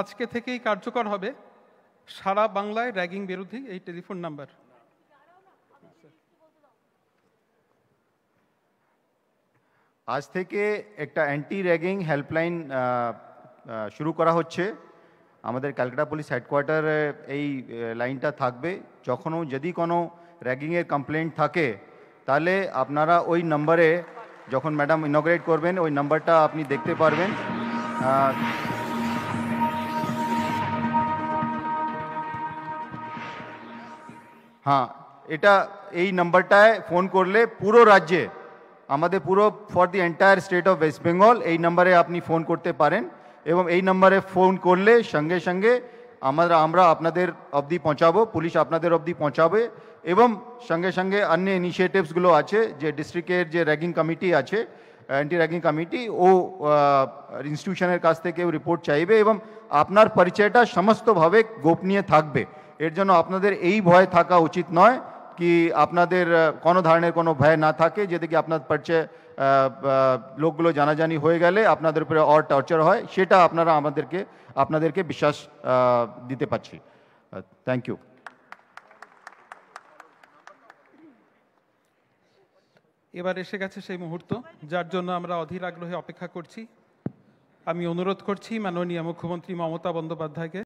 আজকে থেকেই কার্যকর হবে সারা বাংলায় র্যাগিং বিরোধী এই টেলিফোন নাম্বার আজ থেকে একটা অ্যান্টি র্যাগিং হেল্পলাইন শুরু করা হচ্ছে আমাদের ক্যালকাটা পুলিশ হেডকোয়ার্টার এই লাইনটা থাকবে যখনও যদি কোনো র্যাগিংয়ের কমপ্লেন্ট থাকে তাহলে আপনারা ওই নম্বরে যখন ম্যাডাম ইনগ্রেট করবেন ওই নম্বরটা আপনি দেখতে পারবেন হ্যাঁ এটা এই নাম্বারটায় ফোন করলে পুরো রাজ্যে আমাদের পুরো for the entire state of West Bengal এই নাম্বারে আপনি ফোন করতে পারেন এবং এই নাম্বারে ফোন করলে সঙ্গে সঙ্গে আমরা আমরা আপনাদের অবধি পৌঁছাবো পুলিশ আপনাদের অবধি পৌঁছাবে এবং সঙ্গে সঙ্গে অন্য ইনিশিয়েটিভসগুলো আছে যে ডিস্ট্রিক্টের যে র্যাগিং কমিটি আছে অ্যান্টি র্যাগিং কমিটি ও ইনস্টিটিউশনের কাছ থেকে রিপোর্ট চাইবে এবং আপনার পরিচয়টা সমস্তভাবে গোপনীয় থাকবে এর জন্য আপনাদের এই ভয় থাকা উচিত নয় কি আপনাদের কোনো ধরনের কোনো ভয় না থাকে যেটা কি আপনার পরিচয় লোকগুলো জানাজানি হয়ে গেলে আপনাদের উপরে অর টর্চার হয় সেটা আপনারা আমাদেরকে আপনাদেরকে বিশ্বাস দিতে পারছি থ্যাংক ইউ এবার এসে গেছে সেই মুহূর্ত যার জন্য আমরা অধীর আগ্রহে অপেক্ষা করছি আমি অনুরোধ করছি মাননীয় মুখ্যমন্ত্রী মমতা বন্দ্যোপাধ্যায়কে